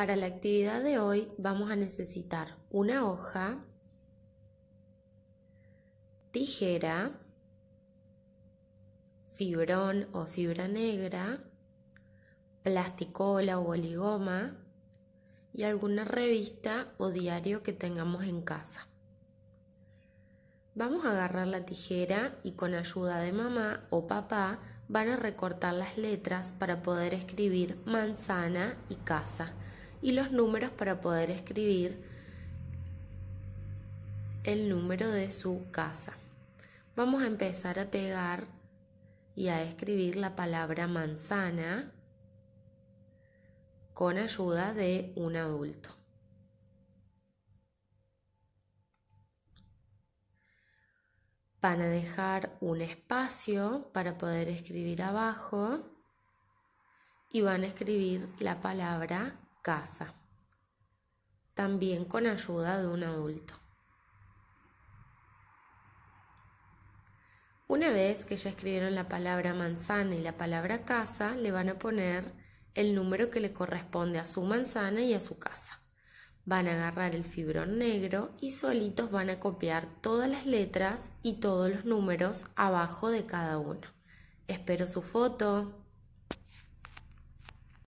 Para la actividad de hoy vamos a necesitar una hoja, tijera, fibrón o fibra negra, plasticola o oligoma y alguna revista o diario que tengamos en casa. Vamos a agarrar la tijera y con ayuda de mamá o papá van a recortar las letras para poder escribir manzana y casa y los números para poder escribir el número de su casa. Vamos a empezar a pegar y a escribir la palabra manzana con ayuda de un adulto. Van a dejar un espacio para poder escribir abajo y van a escribir la palabra casa, también con ayuda de un adulto. Una vez que ya escribieron la palabra manzana y la palabra casa, le van a poner el número que le corresponde a su manzana y a su casa. Van a agarrar el fibrón negro y solitos van a copiar todas las letras y todos los números abajo de cada uno. Espero su foto.